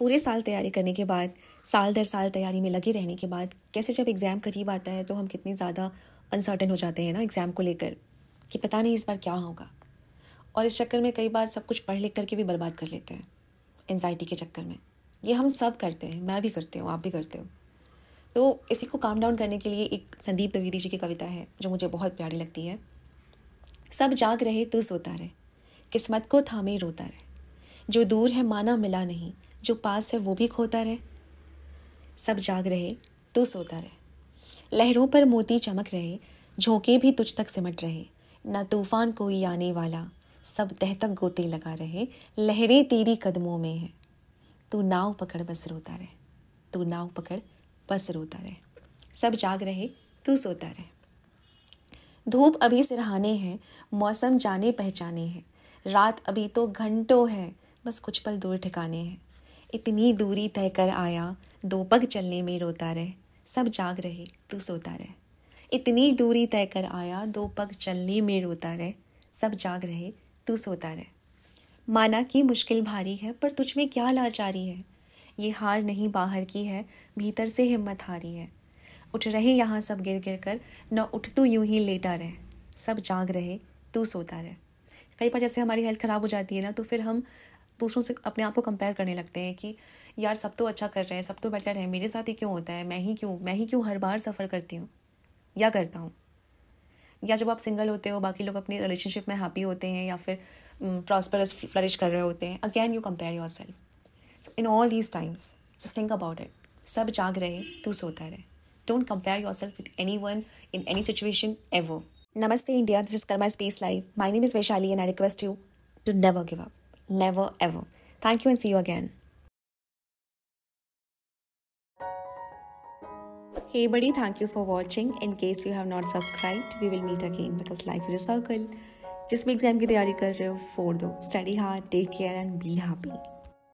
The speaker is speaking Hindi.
पूरे साल तैयारी करने के बाद साल दर साल तैयारी में लगे रहने के बाद कैसे जब एग्ज़ाम करीब आता है तो हम कितने ज़्यादा अनसर्टन हो जाते हैं ना एग्ज़ाम को लेकर कि पता नहीं इस बार क्या होगा और इस चक्कर में कई बार सब कुछ पढ़ लिख करके भी बर्बाद कर लेते हैं एनजाइटी के चक्कर में ये हम सब करते हैं मैं भी करती हूँ आप भी करते हो तो इसी को काम डाउन करने के लिए एक संदीप द्विवेदी जी की कविता है जो मुझे बहुत प्यारी लगती है सब जाग रहे तो सोता रहे किस्मत को थामे रोता रहे जो दूर है माना मिला नहीं जो पास है वो भी खोता रहे सब जाग रहे तू सोता रहे लहरों पर मोती चमक रहे झोंके भी तुझ तक सिमट रहे न तूफान कोई आने वाला सब तह तक गोते लगा रहे लहरें तेरी कदमों में हैं तू नाव पकड़ बस रोता रहे तू नाव पकड़ बस रोता रहे सब जाग रहे तू सोता रहे धूप अभी सिरहाने हैं मौसम जाने पहचाने हैं रात अभी तो घंटों है बस कुछ पल दूर ठिकाने हैं इतनी दूरी तय कर आया दो पग चलने में रोता रहे सब जाग रहे तू सोता रहे इतनी दूरी तय कर आया दो पग चलने में रोता रहे सब जाग रहे तू सोता रहे माना कि मुश्किल भारी है पर तुझ में क्या लाचारी है ये हार नहीं बाहर की है भीतर से हिम्मत हारी है उठ रहे यहाँ सब गिर गिर कर न उठ तो यूं ही लेटा रहे सब जाग रहे तू सोता रहे कई बार जैसे हमारी हेल्थ ख़राब हो जाती है ना तो फिर हम दूसरों से अपने आप को कंपेयर करने लगते हैं कि यार सब तो अच्छा कर रहे हैं सब तो बेटर है मेरे साथ ही क्यों होता है मैं ही क्यों मैं ही क्यों हर बार सफ़र करती हूँ या करता हूँ या जब आप सिंगल होते हो बाकी लोग अपनी रिलेशनशिप में हैप्पी होते हैं या फिर प्रॉस्परस फ्लरिश कर रहे होते हैं again you compare yourself so in all these times just think about it सब जाग रहे तू सोता रहे don't compare yourself with anyone in any situation एवो नमस्ते इंडिया दिस इज कर my space life my name is Vaishali and I request you to never give up Never ever. Thank you and see you again. Hey buddy, thank you for watching. In case you have not subscribed, we will meet again because life is a circle. जिस भी एग्ज़ाम की तैयारी कर रहे हो फोड़ दो study hard take care and be happy